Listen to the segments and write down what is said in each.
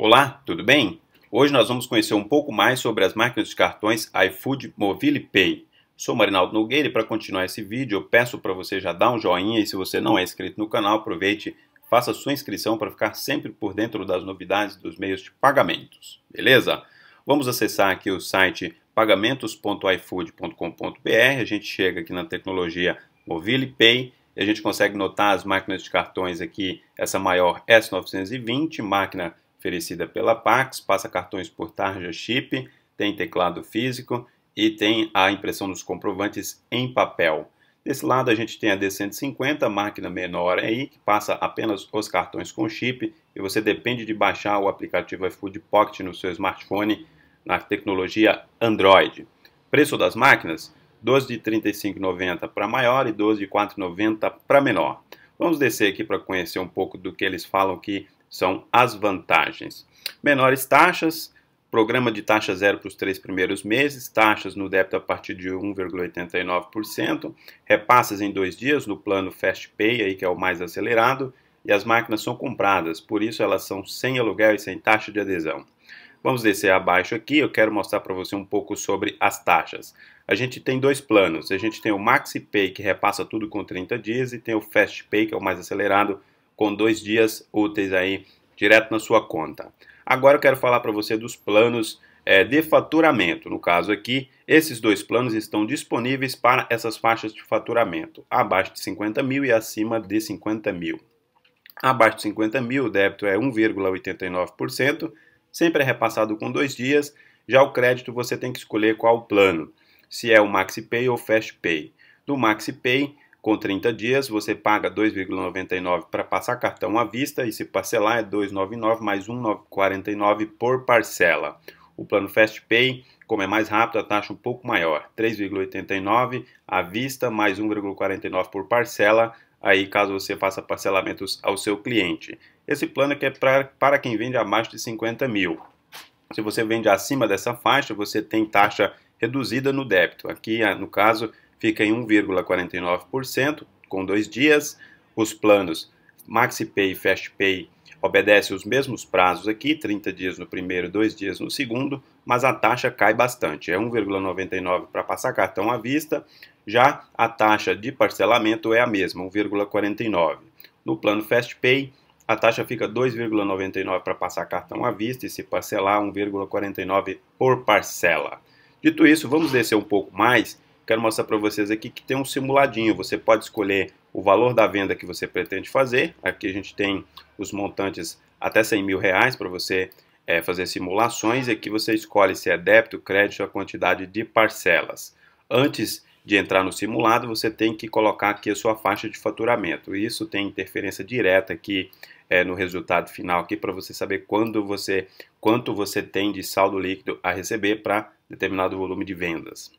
Olá, tudo bem? Hoje nós vamos conhecer um pouco mais sobre as máquinas de cartões iFood Mobile Pay. Sou Marinaldo Nogueira e para continuar esse vídeo eu peço para você já dar um joinha e se você não é inscrito no canal, aproveite, faça sua inscrição para ficar sempre por dentro das novidades dos meios de pagamentos, beleza? Vamos acessar aqui o site pagamentos.ifood.com.br, a gente chega aqui na tecnologia Mobile Pay e a gente consegue notar as máquinas de cartões aqui, essa maior S920, máquina oferecida pela Pax, passa cartões por tarja chip, tem teclado físico e tem a impressão dos comprovantes em papel. Desse lado a gente tem a D150, máquina menor aí, que passa apenas os cartões com chip e você depende de baixar o aplicativo iFood Pocket no seu smartphone na tecnologia Android. Preço das máquinas: 12 de 35,90 para maior e 12 de 4,90 para menor. Vamos descer aqui para conhecer um pouco do que eles falam que são as vantagens. Menores taxas, programa de taxa zero para os três primeiros meses, taxas no débito a partir de 1,89%, repasses em dois dias no plano Fast Pay, aí, que é o mais acelerado, e as máquinas são compradas, por isso elas são sem aluguel e sem taxa de adesão. Vamos descer abaixo aqui, eu quero mostrar para você um pouco sobre as taxas. A gente tem dois planos, a gente tem o pay que repassa tudo com 30 dias, e tem o Fast Pay, que é o mais acelerado, com dois dias úteis aí direto na sua conta. Agora eu quero falar para você dos planos é, de faturamento. No caso aqui, esses dois planos estão disponíveis para essas faixas de faturamento, abaixo de 50 mil e acima de 50 mil. Abaixo de 50 mil, o débito é 1,89%, sempre é repassado com dois dias. Já o crédito, você tem que escolher qual plano, se é o MaxiPay ou FastPay. No MaxiPay, com 30 dias, você paga 2,99 para passar cartão à vista e se parcelar é 2,99 mais 1,49 por parcela. O plano Fast Pay, como é mais rápido, a taxa um pouco maior, 3,89 à vista mais 1,49 por parcela, aí caso você faça parcelamentos ao seu cliente. Esse plano aqui é pra, para quem vende abaixo de 50 mil. Se você vende acima dessa faixa, você tem taxa reduzida no débito. Aqui, ah, no caso, fica em 1,49% com dois dias. Os planos MaxiPay e FastPay obedecem os mesmos prazos aqui, 30 dias no primeiro, dois dias no segundo, mas a taxa cai bastante, é 1,99 para passar cartão à vista, já a taxa de parcelamento é a mesma, 1,49. No plano FastPay, a taxa fica 2,99 para passar cartão à vista e se parcelar 1,49 por parcela. Dito isso, vamos descer um pouco mais quero mostrar para vocês aqui que tem um simuladinho. Você pode escolher o valor da venda que você pretende fazer. Aqui a gente tem os montantes até 100 mil reais para você é, fazer simulações. E aqui você escolhe se é débito, crédito, a quantidade de parcelas. Antes de entrar no simulado, você tem que colocar aqui a sua faixa de faturamento. Isso tem interferência direta aqui é, no resultado final aqui para você saber quando você, quanto você tem de saldo líquido a receber para determinado volume de vendas.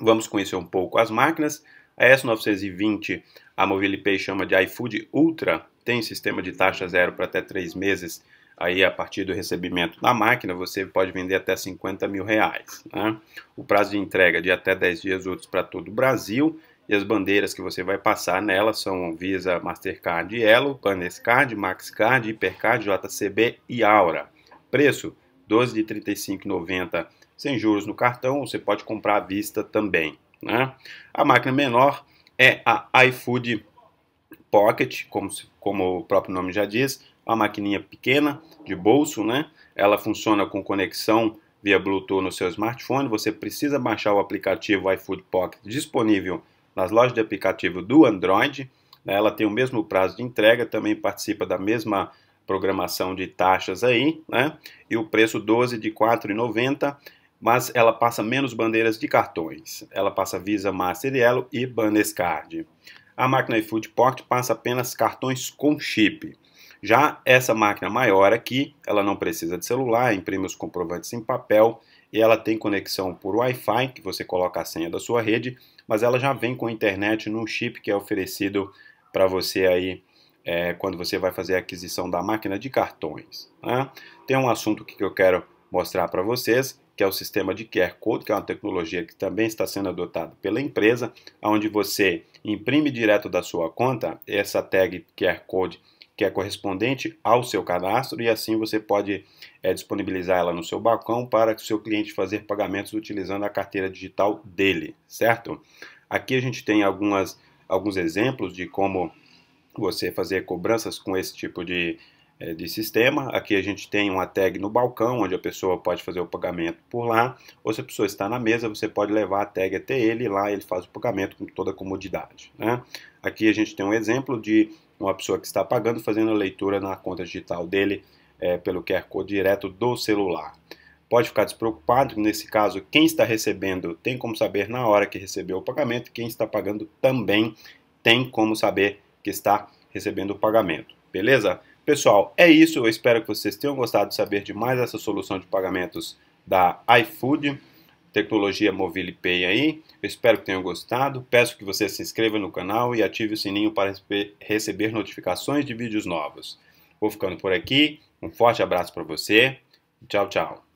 Vamos conhecer um pouco as máquinas. A S920 a MobilePay chama de iFood Ultra, tem sistema de taxa zero para até três meses. Aí, a partir do recebimento da máquina, você pode vender até 50 mil reais. Né? O prazo de entrega de até 10 dias úteis para todo o Brasil. E as bandeiras que você vai passar nela são Visa, Mastercard, Elo, PanesCard, Maxcard, Hipercard, JCB e Aura. Preço 12 de 35,90 sem juros no cartão, você pode comprar à vista também. Né? A máquina menor é a iFood Pocket, como, como o próprio nome já diz, uma maquininha pequena de bolso, né? Ela funciona com conexão via Bluetooth no seu smartphone. Você precisa baixar o aplicativo iFood Pocket disponível nas lojas de aplicativo do Android. Né? Ela tem o mesmo prazo de entrega, também participa da mesma programação de taxas aí, né? E o preço 12 de 4,90, mas ela passa menos bandeiras de cartões. Ela passa Visa, Master, Elo e Bandescard. A máquina iFood passa apenas cartões com chip. Já essa máquina maior aqui, ela não precisa de celular, imprime os comprovantes em papel e ela tem conexão por Wi-Fi, que você coloca a senha da sua rede, mas ela já vem com internet num chip que é oferecido para você aí é, quando você vai fazer a aquisição da máquina de cartões. Né? Tem um assunto que eu quero mostrar para vocês, que é o sistema de QR Code, que é uma tecnologia que também está sendo adotada pela empresa, onde você imprime direto da sua conta essa tag QR Code que é correspondente ao seu cadastro e assim você pode é, disponibilizar ela no seu balcão para que o seu cliente fazer pagamentos utilizando a carteira digital dele, certo? Aqui a gente tem algumas, alguns exemplos de como você fazer cobranças com esse tipo de, eh, de sistema. Aqui a gente tem uma tag no balcão, onde a pessoa pode fazer o pagamento por lá, ou se a pessoa está na mesa, você pode levar a tag até ele e lá ele faz o pagamento com toda a comodidade. Né? Aqui a gente tem um exemplo de uma pessoa que está pagando fazendo a leitura na conta digital dele é, pelo QR Code direto do celular. Pode ficar despreocupado, nesse caso, quem está recebendo tem como saber na hora que recebeu o pagamento, quem está pagando também tem como saber que está recebendo o pagamento. Beleza? Pessoal, é isso. Eu espero que vocês tenham gostado de saber de mais essa solução de pagamentos da iFood, tecnologia Mobile Pay aí. Eu espero que tenham gostado. Peço que você se inscreva no canal e ative o sininho para receber notificações de vídeos novos. Vou ficando por aqui. Um forte abraço para você. Tchau, tchau.